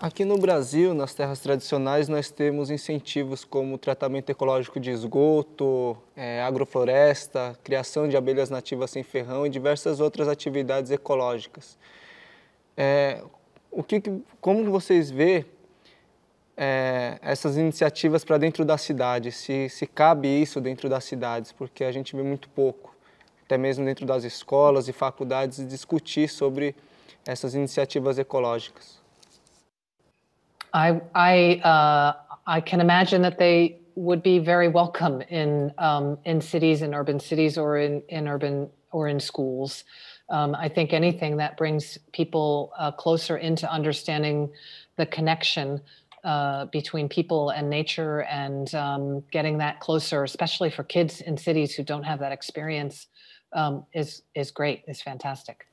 Aqui no Brasil, nas terras tradicionais, nós temos incentivos como tratamento ecológico de esgoto, é, agrofloresta, criação de abelhas nativas sem ferrão e diversas outras atividades ecológicas. É, o que, como vocês vê é, essas iniciativas para dentro da cidade? Se, se cabe isso dentro das cidades, porque a gente vê muito pouco, até mesmo dentro das escolas e faculdades, discutir sobre essas iniciativas ecológicas. I I uh, I can imagine that they would be very welcome in um, in cities in urban cities or in in urban or in schools. Um, I think anything that brings people uh, closer into understanding the connection uh, between people and nature and um, getting that closer, especially for kids in cities who don't have that experience, um, is is great. is fantastic.